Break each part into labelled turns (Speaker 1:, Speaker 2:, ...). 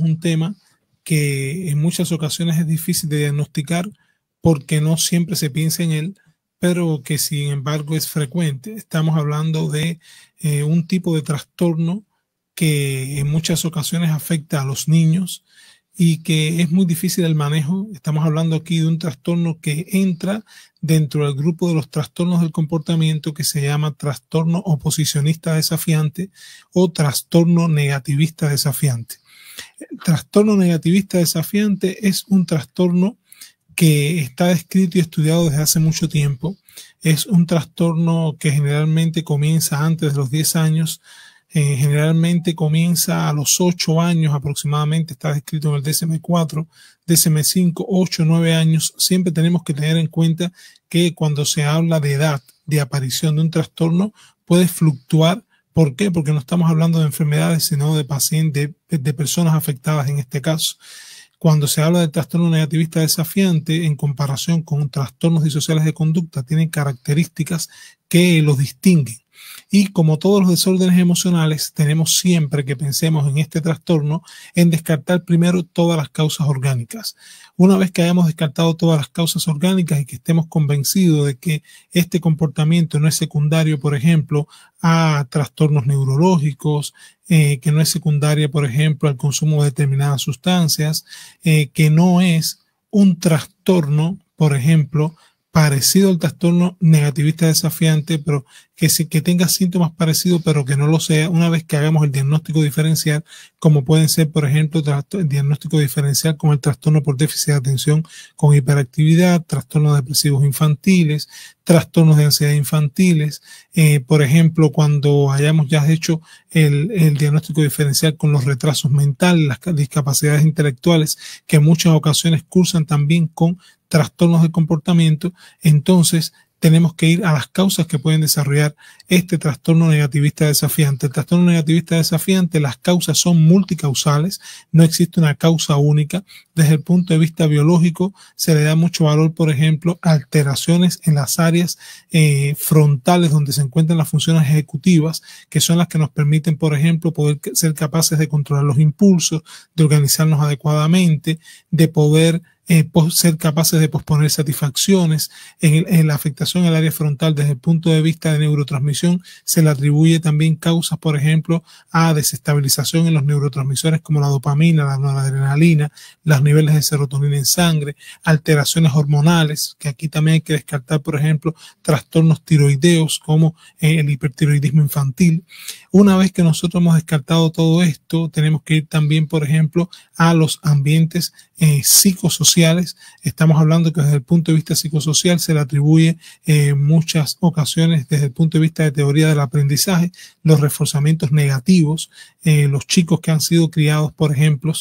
Speaker 1: un tema que en muchas ocasiones es difícil de diagnosticar porque no siempre se piensa en él, pero que sin embargo es frecuente. Estamos hablando de eh, un tipo de trastorno que en muchas ocasiones afecta a los niños y que es muy difícil el manejo. Estamos hablando aquí de un trastorno que entra dentro del grupo de los trastornos del comportamiento que se llama trastorno oposicionista desafiante o trastorno negativista desafiante. El trastorno negativista desafiante es un trastorno que está descrito y estudiado desde hace mucho tiempo. Es un trastorno que generalmente comienza antes de los 10 años, eh, generalmente comienza a los 8 años aproximadamente, está descrito en el DSM4, DSM5, 8, 9 años. Siempre tenemos que tener en cuenta que cuando se habla de edad de aparición de un trastorno, puede fluctuar ¿Por qué? Porque no estamos hablando de enfermedades, sino de pacientes, de, personas afectadas en este caso. Cuando se habla de trastorno negativista desafiante, en comparación con trastornos disociales de conducta, tienen características que los distinguen. Y como todos los desórdenes emocionales, tenemos siempre que pensemos en este trastorno en descartar primero todas las causas orgánicas. Una vez que hayamos descartado todas las causas orgánicas y que estemos convencidos de que este comportamiento no es secundario, por ejemplo, a trastornos neurológicos, eh, que no es secundaria, por ejemplo, al consumo de determinadas sustancias, eh, que no es un trastorno, por ejemplo, parecido al trastorno negativista desafiante, pero que, que tenga síntomas parecidos, pero que no lo sea, una vez que hagamos el diagnóstico diferencial, como pueden ser, por ejemplo, el diagnóstico diferencial con el trastorno por déficit de atención con hiperactividad, trastornos depresivos infantiles, trastornos de ansiedad infantiles, eh, por ejemplo, cuando hayamos ya hecho el, el, diagnóstico diferencial con los retrasos mentales, las discapacidades intelectuales, que en muchas ocasiones cursan también con trastornos de comportamiento, entonces tenemos que ir a las causas que pueden desarrollar este trastorno negativista desafiante. El trastorno negativista desafiante, las causas son multicausales, no existe una causa única, desde el punto de vista biológico, se le da mucho valor, por ejemplo, alteraciones en las áreas eh, frontales donde se encuentran las funciones ejecutivas, que son las que nos permiten, por ejemplo, poder ser capaces de controlar los impulsos, de organizarnos adecuadamente, de poder eh, ser capaces de posponer satisfacciones. En, la afectación al área frontal desde el punto de vista de neurotransmisión se le atribuye también causas, por ejemplo, a desestabilización en los neurotransmisores como la dopamina, la adrenalina, las niveles de serotonina en sangre, alteraciones hormonales, que aquí también hay que descartar, por ejemplo, trastornos tiroideos como eh, el hipertiroidismo infantil. Una vez que nosotros hemos descartado todo esto, tenemos que ir también, por ejemplo, a los ambientes eh, psicosociales. Estamos hablando que desde el punto de vista psicosocial se le atribuye en eh, muchas ocasiones desde el punto de vista de teoría del aprendizaje, los reforzamientos negativos, los chicos que han sido criados, por ejemplo,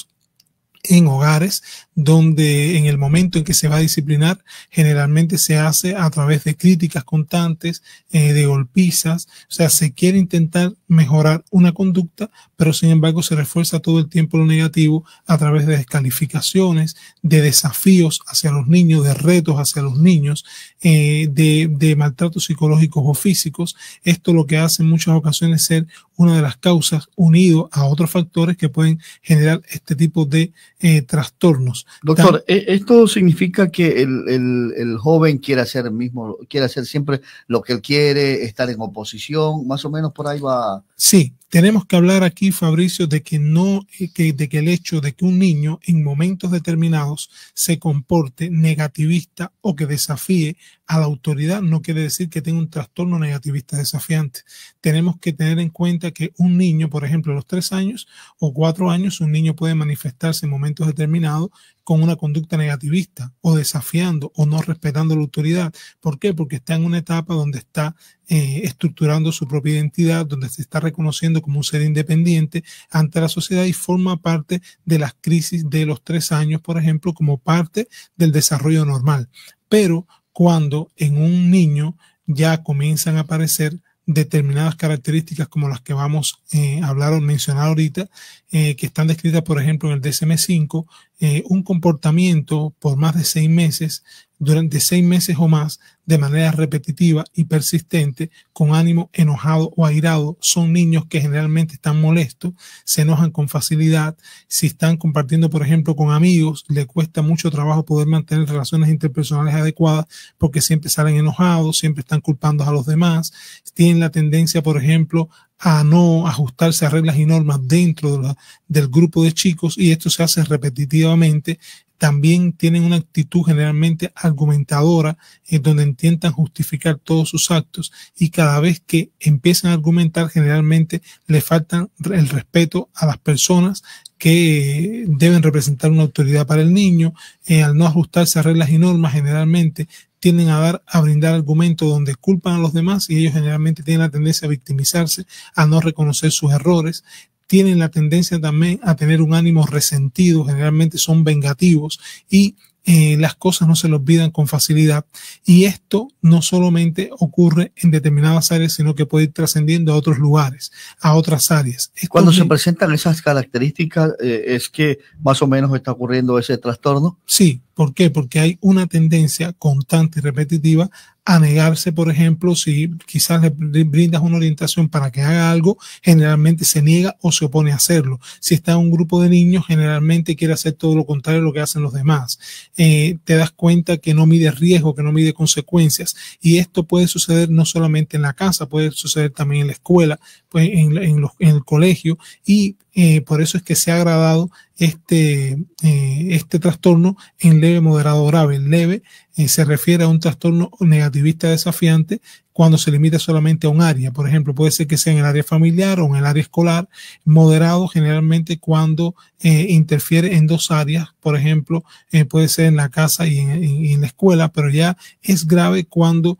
Speaker 1: en hogares donde en el momento en que se va a disciplinar generalmente se hace a través de críticas constantes, eh, de golpizas, o sea, se quiere intentar mejorar una conducta, pero sin embargo se refuerza todo el tiempo lo negativo a través de descalificaciones, de desafíos hacia los niños, de retos hacia los niños, eh, de, de maltratos psicológicos o físicos. Esto lo que hace en muchas ocasiones ser una de las causas unido a otros factores que pueden generar este tipo de eh, trastornos. Doctor,
Speaker 2: e-, ¿esto significa que el, el, joven quiere hacer mismo, quiere hacer siempre lo que él quiere, estar en oposición? Más o menos por ahí va.
Speaker 1: Sí, tenemos que hablar aquí, Fabricio, de que no, eh, de que el hecho de que un niño en momentos determinados se comporte negativista o que desafíe a la autoridad no quiere decir que tenga un trastorno negativista desafiante. Tenemos que tener en cuenta que un niño, por ejemplo, a los tres años o cuatro años, un niño puede manifestarse en momentos determinados con una conducta negativista o desafiando o no respetando la autoridad. ¿Por qué? Porque está en una etapa donde está eh, estructurando su propia identidad, donde se está reconociendo como un ser independiente ante la sociedad y forma parte de las crisis de los tres años, por ejemplo, como parte del desarrollo normal. Pero cuando en un niño ya comienzan a aparecer determinadas características como las que vamos eh, a hablar o mencionar ahorita, eh, que están descritas, por ejemplo, en el DSM-5, eh, un comportamiento por más de seis meses, durante seis meses o más, de manera repetitiva y persistente, con ánimo enojado o airado, son niños que generalmente están molestos, se enojan con facilidad, si están compartiendo, por ejemplo, con amigos, le cuesta mucho trabajo poder mantener relaciones interpersonales adecuadas porque siempre salen enojados, siempre están culpando a los demás, tienen la tendencia, por ejemplo, a no ajustarse a reglas y normas dentro de la, del grupo de chicos y esto se hace repetitivamente. También tienen una actitud generalmente argumentadora, en donde intentan justificar todos sus actos y cada vez que empiezan a argumentar generalmente le faltan el respeto a las personas que deben representar una autoridad para el niño, eh, al no ajustarse a reglas y normas generalmente tienden a dar a brindar argumentos donde culpan a los demás y ellos generalmente tienen la tendencia a victimizarse, a no reconocer sus errores, tienen la tendencia también a tener un ánimo resentido, generalmente son vengativos y eh, las cosas no se le olvidan con facilidad. Y esto no solamente ocurre en determinadas áreas, sino que puede ir trascendiendo a otros lugares, a otras áreas. Cuando se
Speaker 2: presentan esas características, eh, es que más o menos está ocurriendo ese trastorno.
Speaker 1: Sí, ¿Por qué? Porque hay una tendencia constante y repetitiva a negarse, por ejemplo, si quizás le brindas una orientación para que haga algo, generalmente se niega o se opone a hacerlo. Si está en un grupo de niños, generalmente quiere hacer todo lo contrario a lo que hacen los demás. Eh, te das cuenta que no mide riesgo, que no mide consecuencias. Y esto puede suceder no solamente en la casa, puede suceder también en la escuela, pues, en, en el colegio y eh, por eso es que se ha agradado este, eh, este trastorno en leve, moderado, grave. En leve eh, se refiere a un trastorno negativista desafiante cuando se limita solamente a un área. Por ejemplo, puede ser que sea en el área familiar o en el área escolar, moderado generalmente cuando eh, interfiere en dos áreas. Por ejemplo, eh, puede ser en la casa y en, la escuela, pero ya es grave cuando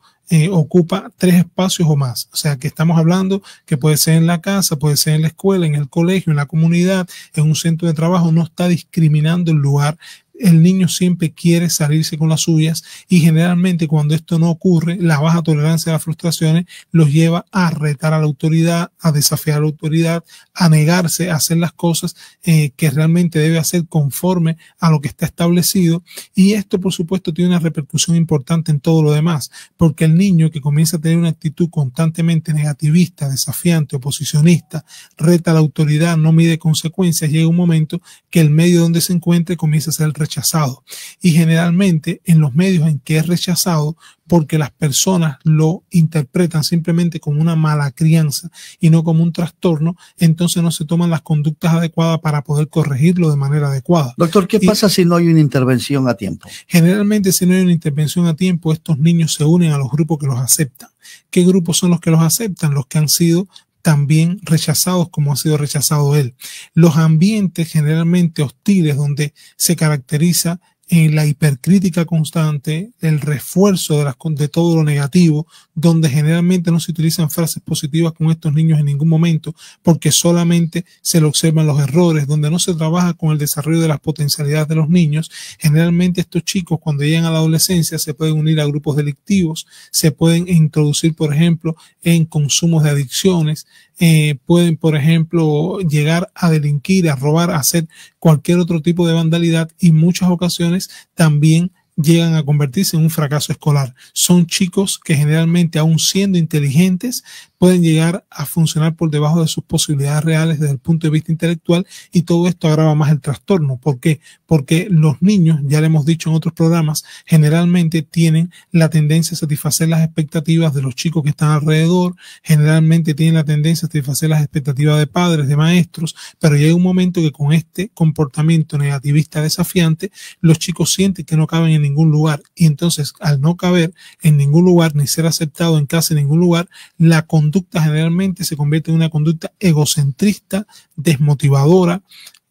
Speaker 1: ocupa tres espacios o más. O sea, que estamos hablando que puede ser en la casa, puede ser en la escuela, en el colegio, en la comunidad, en un centro de trabajo, no está discriminando el lugar el niño siempre quiere salirse con las suyas y generalmente cuando esto no ocurre, la baja tolerancia a las frustraciones los lleva a retar a la autoridad, a desafiar a la autoridad, a negarse a hacer las cosas eh, que realmente debe hacer conforme a lo que está establecido. Y esto, por supuesto, tiene una repercusión importante en todo lo demás, porque el niño que comienza a tener una actitud constantemente negativista, desafiante, oposicionista, reta a la autoridad, no mide consecuencias, llega un momento que el medio donde se encuentre comienza a ser rechazado. Y generalmente en los medios en que es rechazado, porque las personas lo interpretan simplemente como una mala crianza y no como un trastorno, entonces no se toman las conductas adecuadas para poder corregirlo de manera adecuada.
Speaker 2: Doctor, ¿qué pasa si no hay una intervención a tiempo?
Speaker 1: Generalmente si no hay una intervención a tiempo, estos niños se unen a los grupos que los aceptan. ¿Qué grupos son los que los aceptan? Los que han sido también rechazados como ha sido rechazado él. Los ambientes generalmente hostiles donde se caracteriza en la hipercrítica constante, el refuerzo de, las, de todo lo negativo, donde generalmente no se utilizan frases positivas con estos niños en ningún momento, porque solamente se le observan los errores, donde no se trabaja con el desarrollo de las potencialidades de los niños. Generalmente estos chicos cuando llegan a la adolescencia se pueden unir a grupos delictivos, se pueden introducir, por ejemplo, en consumos de adicciones, eh, pueden, por ejemplo, llegar a delinquir, a robar, a hacer cualquier otro tipo de vandalidad y muchas ocasiones también llegan a convertirse en un fracaso escolar. Son chicos que generalmente, aún siendo inteligentes, pueden llegar a funcionar por debajo de sus posibilidades reales desde el punto de vista intelectual y todo esto agrava más el trastorno. ¿Por qué? Porque los niños, ya le hemos dicho en otros programas, generalmente tienen la tendencia a satisfacer las expectativas de los chicos que están alrededor, generalmente tienen la tendencia a satisfacer las expectativas de padres, de maestros, pero llega un momento que con este comportamiento negativista desafiante, los chicos sienten que no caben en ningún lugar y entonces al no caber en ningún lugar ni ser aceptado en casa en ningún lugar, la generalmente se convierte en una conducta egocentrista, desmotivadora,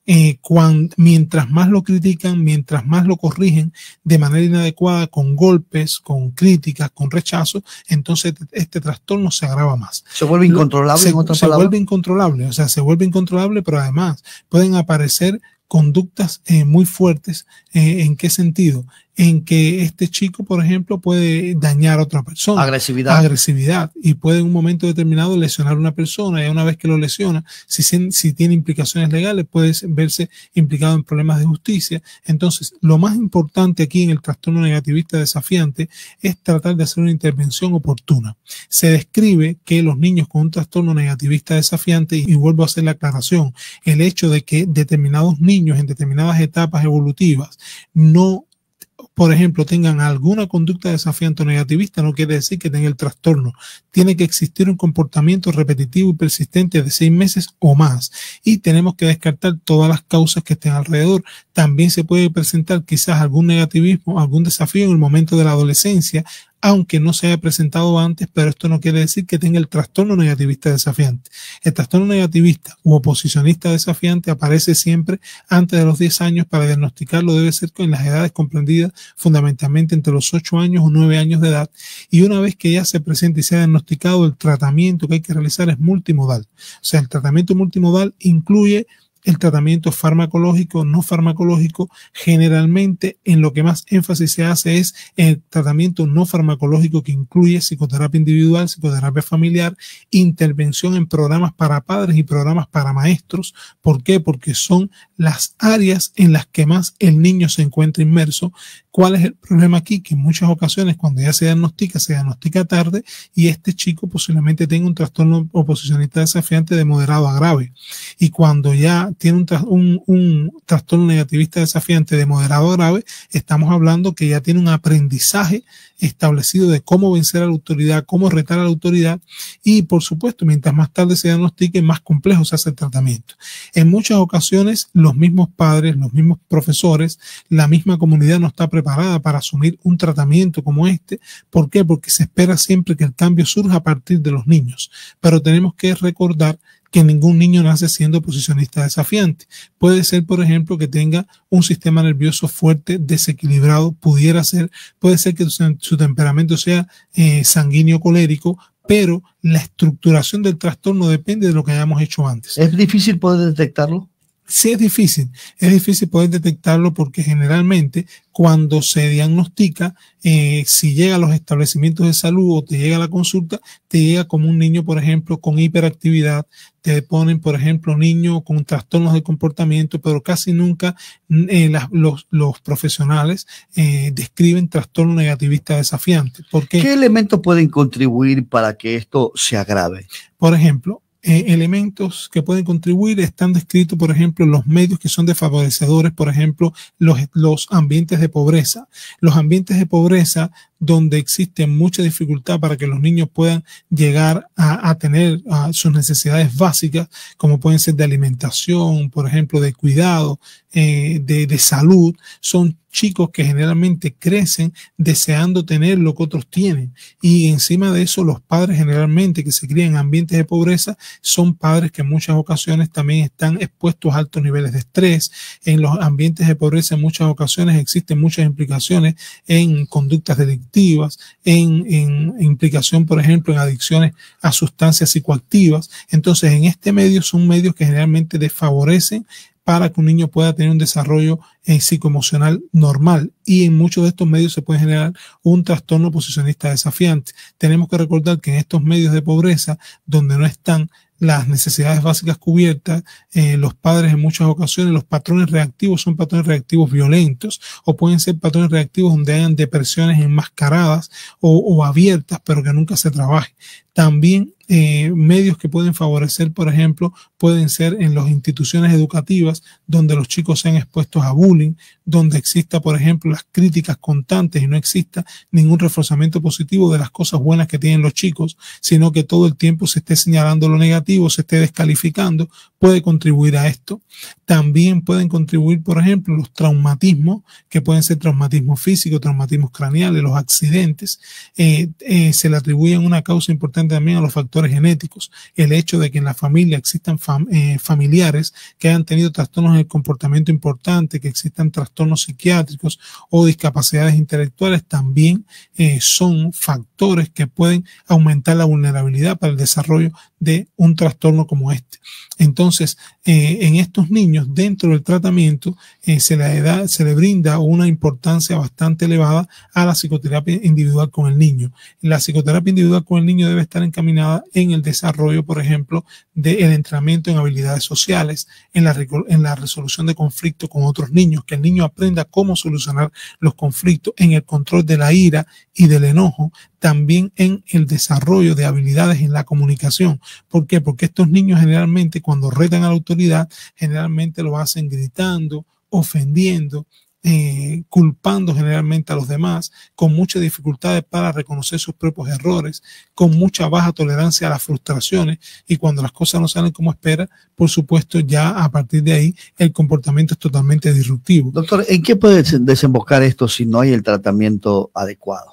Speaker 1: eh, cuando, mientras más lo critican, mientras más lo corrigen de manera inadecuada, con golpes, con críticas, con rechazo, entonces este, este, trastorno se agrava más. Se vuelve incontrolable, se, se vuelve incontrolable, o sea, se vuelve incontrolable, pero además pueden aparecer conductas eh, muy fuertes. Eh, ¿En qué sentido? En que este chico, por ejemplo, puede dañar a otra persona. Agresividad. Agresividad. Y puede en un momento determinado lesionar a una persona. Y una vez que lo lesiona, si, si tiene implicaciones legales, puede verse implicado en problemas de justicia. Entonces, lo más importante aquí en el trastorno negativista desafiante es tratar de hacer una intervención oportuna. Se describe que los niños con un trastorno negativista desafiante, y vuelvo a hacer la aclaración, el hecho de que determinados niños en determinadas etapas evolutivas no por ejemplo, tengan alguna conducta desafiante o negativista, no quiere decir que tenga el trastorno. Tiene que existir un comportamiento repetitivo y persistente de seis meses o más. Y tenemos que descartar todas las causas que estén alrededor. También se puede presentar quizás algún negativismo, algún desafío en el momento de la adolescencia, aunque no se haya presentado antes, pero esto no quiere decir que tenga el trastorno negativista desafiante. El trastorno negativista u oposicionista desafiante aparece siempre antes de los 10 años para diagnosticarlo debe ser en las edades comprendidas fundamentalmente entre los 8 años o 9 años de edad y una vez que ya se presenta y se ha diagnosticado el tratamiento que hay que realizar es multimodal. O sea, el tratamiento multimodal incluye el tratamiento farmacológico, no farmacológico, generalmente en lo que más énfasis se hace es el tratamiento no farmacológico que incluye psicoterapia individual, psicoterapia familiar, intervención en programas para padres y programas para maestros. ¿Por qué? Porque son las áreas en las que más el niño se encuentra inmerso. ¿Cuál es el problema aquí? Que en muchas ocasiones cuando ya se diagnostica, se diagnostica tarde y este chico posiblemente tenga un trastorno oposicionista desafiante de moderado a grave. Y cuando ya tiene un, un, trastorno negativista desafiante de moderado a grave, estamos hablando que ya tiene un aprendizaje establecido de cómo vencer a la autoridad, cómo retar a la autoridad y, por supuesto, mientras más tarde se diagnostique, más complejo se hace el tratamiento. En muchas ocasiones, los mismos padres, los mismos profesores, la misma comunidad no está preparada para asumir un tratamiento como este. ¿Por qué? Porque se espera siempre que el cambio surja a partir de los niños. Pero tenemos que recordar que ningún niño nace siendo posicionista desafiante. Puede ser, por ejemplo, que tenga un sistema nervioso fuerte, desequilibrado, pudiera ser, puede ser que su, temperamento sea eh, sanguíneo colérico, pero la estructuración del trastorno depende de lo que hayamos hecho antes. ¿Es difícil poder detectarlo? Sí es difícil, es difícil poder detectarlo porque generalmente cuando se diagnostica, eh, si llega a los establecimientos de salud o te llega a la consulta, te llega como un niño, por ejemplo, con hiperactividad, te ponen, por ejemplo, niño con trastornos de comportamiento, pero casi nunca mm, eh, los, profesionales eh, describen trastorno negativista desafiante.
Speaker 2: ¿Qué elementos pueden contribuir para que esto se agrave?
Speaker 1: Por ejemplo, eh, elementos que pueden contribuir están descritos, por ejemplo, los medios que son desfavorecedores, por ejemplo, los, los ambientes de pobreza. Los ambientes de pobreza donde existe mucha dificultad para que los niños puedan llegar a, tener a sus necesidades básicas, como pueden ser de alimentación, por ejemplo, de cuidado, eh, de, de salud, son chicos que generalmente crecen deseando tener lo que otros tienen. Y encima de eso, los padres generalmente que se crían en ambientes de pobreza son padres que en muchas ocasiones también están expuestos a altos niveles de estrés. En los ambientes de pobreza en muchas ocasiones existen muchas implicaciones en conductas delictivas en, implicación, por ejemplo, en adicciones a sustancias psicoactivas. Entonces, en este medio son medios que generalmente desfavorecen para que un niño pueda tener un desarrollo en eh, psicoemocional normal. Y en muchos de estos medios se puede generar un trastorno posicionista desafiante. Tenemos que recordar que en estos medios de pobreza, donde no están las necesidades básicas cubiertas, eh, los padres en muchas ocasiones, los patrones reactivos son patrones reactivos violentos o pueden ser patrones reactivos donde hayan depresiones enmascaradas o, o abiertas, pero que nunca se trabaje. También eh, medios que pueden favorecer, por ejemplo, pueden ser en las instituciones educativas donde los chicos sean expuestos a bullying, donde exista, por ejemplo, las críticas constantes y no exista ningún reforzamiento positivo de las cosas buenas que tienen los chicos, sino que todo el tiempo se esté señalando lo negativo, se esté descalificando, puede contribuir a esto. También pueden contribuir, por ejemplo, los traumatismos, que pueden ser traumatismos físicos, traumatismos craneales, los accidentes. Eh, eh, se le atribuyen una causa importante también a los factores genéticos, el hecho de que en la familia existan eh, familiares que hayan tenido trastornos el comportamiento importante, que existan trastornos psiquiátricos o discapacidades intelectuales, también eh, son factores que pueden aumentar la vulnerabilidad para el desarrollo de un trastorno como este. Entonces, eh, en estos niños, dentro del tratamiento, se, se le brinda una importancia bastante elevada a la psicoterapia individual con el niño. La psicoterapia individual con el niño debe estar encaminada en el desarrollo, por ejemplo, del el entrenamiento en habilidades sociales, en la, en la resolución de conflictos con otros niños, que el niño aprenda cómo solucionar los conflictos, en el control de la ira y del enojo, también en el desarrollo de habilidades en la comunicación. ¿Por qué? Porque estos niños generalmente cuando retan a la autoridad, generalmente lo hacen gritando, ofendiendo, eh, culpando generalmente a los demás, con muchas dificultades para reconocer sus propios errores, con mucha baja tolerancia a las frustraciones y cuando las cosas no salen como espera, por supuesto ya a partir de ahí el comportamiento es totalmente disruptivo.
Speaker 2: Doctor, ¿en qué puede desembocar esto si no hay el tratamiento adecuado?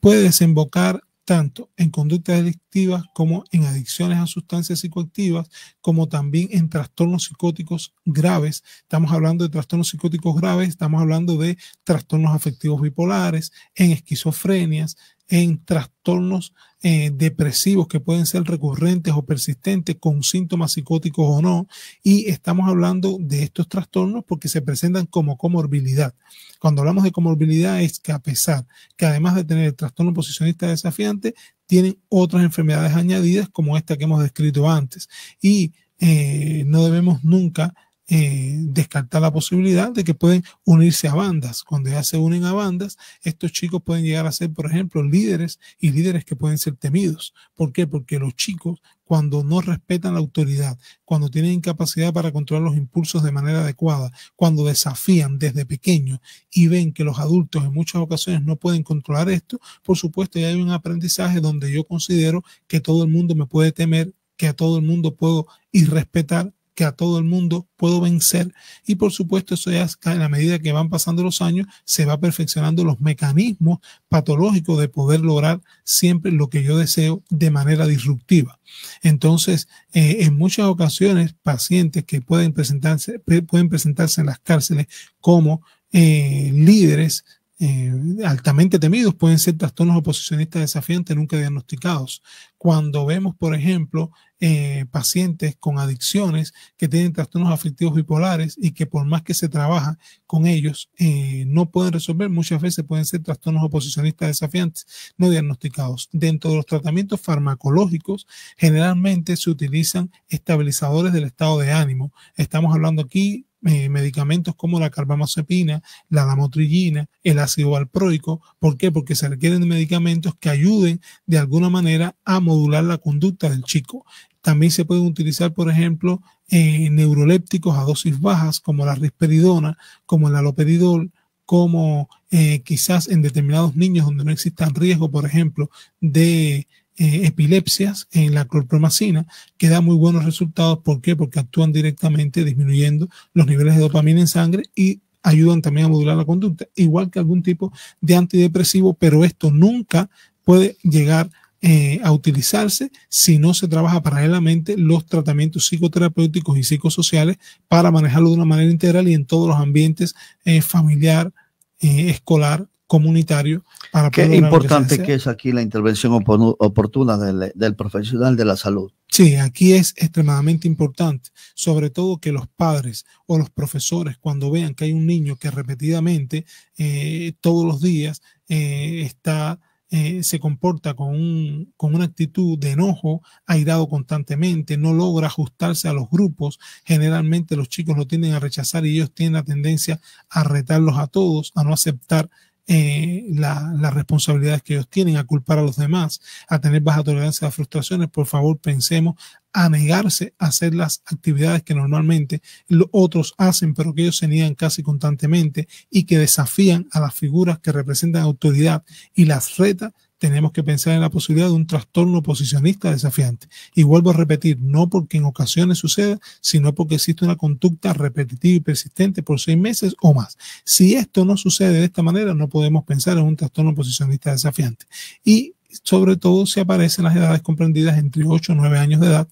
Speaker 1: Puede desembocar tanto en conductas adictivas como en adicciones a sustancias psicoactivas, como también en trastornos psicóticos graves. Estamos hablando de trastornos psicóticos graves, estamos hablando de trastornos afectivos bipolares, en esquizofrenias, en trastornos eh, depresivos que pueden ser recurrentes o persistentes con síntomas psicóticos o no. Y estamos hablando de estos trastornos porque se presentan como comorbilidad. Cuando hablamos de comorbilidad es que a pesar que además de tener el trastorno posicionista desafiante, tienen otras enfermedades añadidas como esta que hemos descrito antes. Y eh, no debemos nunca eh, descartar la posibilidad de que pueden unirse a bandas. Cuando ya se unen a bandas, estos chicos pueden llegar a ser, por ejemplo, líderes y líderes que pueden ser temidos. ¿Por qué? Porque los chicos, cuando no respetan la autoridad, cuando tienen incapacidad para controlar los impulsos de manera adecuada, cuando desafían desde pequeños y ven que los adultos en muchas ocasiones no pueden controlar esto, por supuesto, ya hay un aprendizaje donde yo considero que todo el mundo me puede temer, que a todo el mundo puedo irrespetar que a todo el mundo puedo vencer. Y por supuesto, eso ya en la medida que van pasando los años, se va perfeccionando los mecanismos patológicos de poder lograr siempre lo que yo deseo de manera disruptiva. Entonces, eh, en muchas ocasiones, pacientes que pueden presentarse, pueden presentarse en las cárceles como eh, líderes eh, altamente temidos pueden ser trastornos oposicionistas desafiantes nunca diagnosticados. Cuando vemos, por ejemplo, eh, pacientes con adicciones que tienen trastornos afectivos bipolares y que por más que se trabaja con ellos, eh, no pueden resolver, muchas veces pueden ser trastornos oposicionistas desafiantes no diagnosticados. Dentro de los tratamientos farmacológicos, generalmente se utilizan estabilizadores del estado de ánimo. Estamos hablando aquí eh, medicamentos como la carbamazepina, la lamotrigina, el ácido valproico. ¿Por qué? Porque se requieren medicamentos que ayuden de alguna manera a modular la conducta del chico. También se pueden utilizar, por ejemplo, eh, neurolépticos a dosis bajas como la risperidona, como el aloperidol, como eh, quizás en determinados niños donde no exista riesgo, por ejemplo, de eh, epilepsias en la clorpromacina, que da muy buenos resultados. ¿Por qué? Porque actúan directamente disminuyendo los niveles de dopamina en sangre y ayudan también a modular la conducta, igual que algún tipo de antidepresivo, pero esto nunca puede llegar eh, a utilizarse si no se trabaja paralelamente los tratamientos psicoterapéuticos y psicosociales para manejarlo de una manera integral y en todos los ambientes eh, familiar, escolar comunitario Qué importante que
Speaker 2: es aquí la intervención oportuna del, profesional de la salud.
Speaker 1: Sí, aquí es extremadamente importante, sobre todo que los padres o los profesores cuando vean que hay un niño que repetidamente eh, todos los días eh, está eh, se comporta con, con, una actitud de enojo, airado constantemente, no logra ajustarse a los grupos. Generalmente los chicos lo tienden a rechazar y ellos tienen la tendencia a retarlos a todos, a no aceptar eh, la, las responsabilidades que ellos tienen, a culpar a los demás, a tener baja tolerancia a frustraciones, por favor pensemos a negarse a hacer las actividades que normalmente los otros hacen, pero que ellos se niegan casi constantemente y que desafían a las figuras que representan autoridad y las reta tenemos que pensar en la posibilidad de un trastorno posicionista desafiante. Y vuelvo a repetir, no porque en ocasiones suceda, sino porque existe una conducta repetitiva y persistente por seis meses o más. Si esto no sucede de esta manera, no podemos pensar en un trastorno posicionista desafiante. Y sobre todo si aparecen las edades comprendidas entre 8 o 9 años de edad,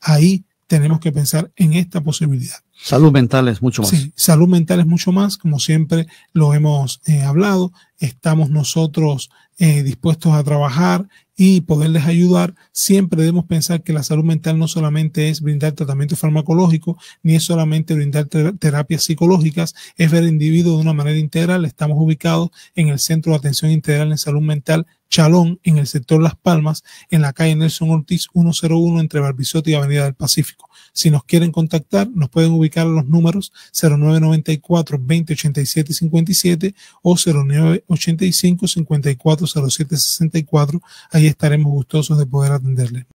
Speaker 1: ahí tenemos que pensar en esta posibilidad.
Speaker 2: Salud mental es mucho más. Sí,
Speaker 1: salud mental es mucho más, como siempre lo hemos eh, hablado, estamos nosotros eh, dispuestos a trabajar y poderles ayudar. Siempre debemos pensar que la salud mental no solamente es brindar tratamiento farmacológico, ni es solamente brindar terapias psicológicas, es ver al individuo de una manera integral. Estamos ubicados en el Centro de Atención Integral en Salud Mental Chalón, en el sector Las Palmas, en la calle Nelson Ortiz 101 entre Barbizote y Avenida del Pacífico. Si nos quieren contactar, nos pueden ubicar los números 0994 2087 57 o 0985 5407 64. Ahí estaremos gustosos de poder atenderles.